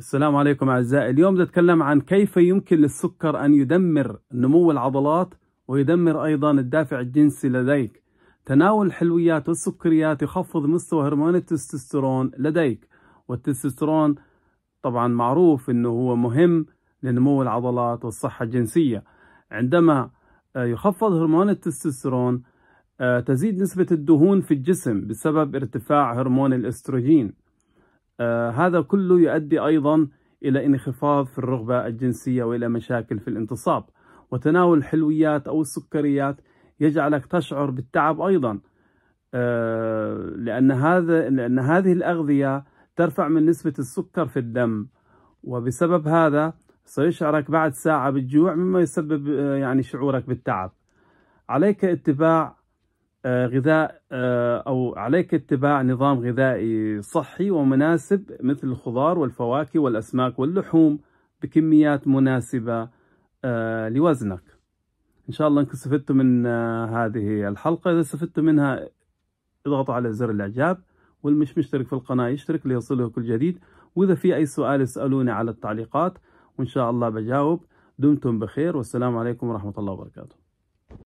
السلام عليكم أعزائي اليوم نتكلم عن كيف يمكن للسكر أن يدمر نمو العضلات ويدمر أيضا الدافع الجنسي لديك تناول الحلويات والسكريات يخفض مستوى هرمون التستوستيرون لديك والتستوستيرون طبعا معروف أنه هو مهم لنمو العضلات والصحة الجنسية عندما آه، يخفض هرمون التستوستيرون آه، تزيد نسبة الدهون في الجسم بسبب ارتفاع هرمون الاستروجين آه، هذا كله يؤدي أيضا إلى انخفاض في الرغبة الجنسية وإلى مشاكل في الانتصاب وتناول الحلويات أو السكريات يجعلك تشعر بالتعب أيضا آه، لأن, هذا لأن هذه الأغذية ترفع من نسبة السكر في الدم وبسبب هذا سيشعرك بعد ساعة بالجوع مما يسبب آه، يعني شعورك بالتعب عليك اتباع آه، غذاء آه، أو عليك اتباع نظام غذائي صحي ومناسب مثل الخضار والفواكه والأسماك واللحوم بكميات مناسبة آه، لوزنك إن شاء الله أنكم استفدتوا من هذه الحلقة إذا استفدتوا منها اضغطوا على زر الإعجاب والمش مشترك في القناة يشترك ليصله كل جديد وإذا في أي سؤال اسألوني على التعليقات وإن شاء الله بجاوب دمتم بخير والسلام عليكم ورحمة الله وبركاته